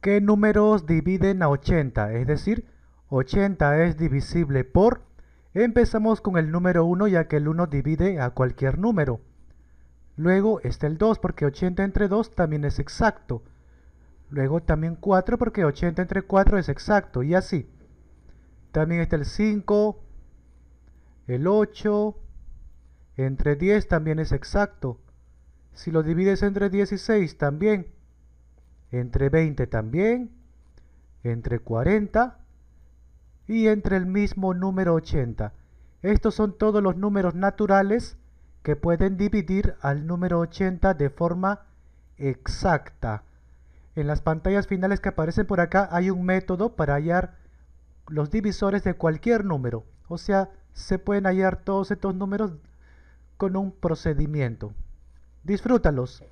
¿Qué números dividen a 80? Es decir, 80 es divisible por... Empezamos con el número 1 ya que el 1 divide a cualquier número. Luego está el 2 porque 80 entre 2 también es exacto. Luego también 4 porque 80 entre 4 es exacto y así. También está el 5, el 8, entre 10 también es exacto. Si lo divides entre 16 también entre 20 también, entre 40 y entre el mismo número 80. Estos son todos los números naturales que pueden dividir al número 80 de forma exacta. En las pantallas finales que aparecen por acá hay un método para hallar los divisores de cualquier número. O sea, se pueden hallar todos estos números con un procedimiento. Disfrútalos.